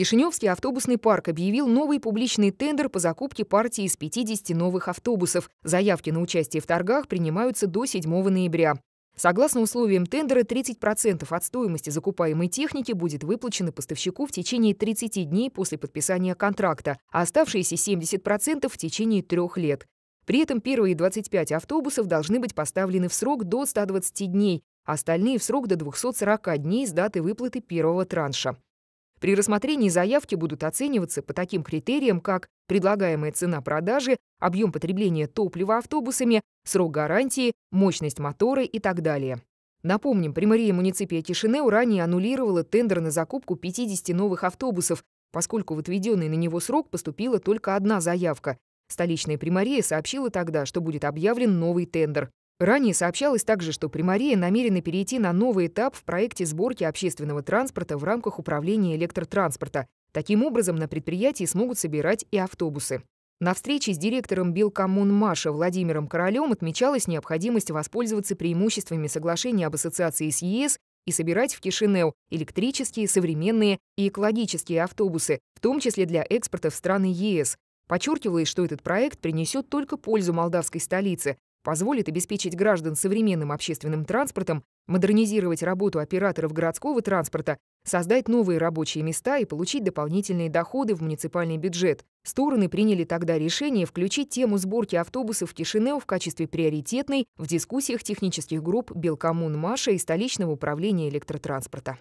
Кишиневский автобусный парк объявил новый публичный тендер по закупке партии из 50 новых автобусов. Заявки на участие в торгах принимаются до 7 ноября. Согласно условиям тендера, 30% от стоимости закупаемой техники будет выплачено поставщику в течение 30 дней после подписания контракта, а оставшиеся 70% в течение трех лет. При этом первые 25 автобусов должны быть поставлены в срок до 120 дней, остальные в срок до 240 дней с даты выплаты первого транша. При рассмотрении заявки будут оцениваться по таким критериям, как предлагаемая цена продажи, объем потребления топлива автобусами, срок гарантии, мощность мотора и так далее. Напомним, примария муниципия Кишинеу ранее аннулировала тендер на закупку 50 новых автобусов, поскольку в отведенный на него срок поступила только одна заявка. Столичная примария сообщила тогда, что будет объявлен новый тендер. Ранее сообщалось также, что Примария намерена перейти на новый этап в проекте сборки общественного транспорта в рамках управления электротранспорта. Таким образом, на предприятии смогут собирать и автобусы. На встрече с директором Билкоммун Маша Владимиром Королем отмечалась необходимость воспользоваться преимуществами соглашения об ассоциации с ЕС и собирать в Кишинеу электрические, современные и экологические автобусы, в том числе для экспорта в страны ЕС. Подчеркивалось, что этот проект принесет только пользу молдавской столице, позволит обеспечить граждан современным общественным транспортом, модернизировать работу операторов городского транспорта, создать новые рабочие места и получить дополнительные доходы в муниципальный бюджет. Стороны приняли тогда решение включить тему сборки автобусов в Кишинеу в качестве приоритетной в дискуссиях технических групп Белкоммун Маша и столичного управления электротранспорта.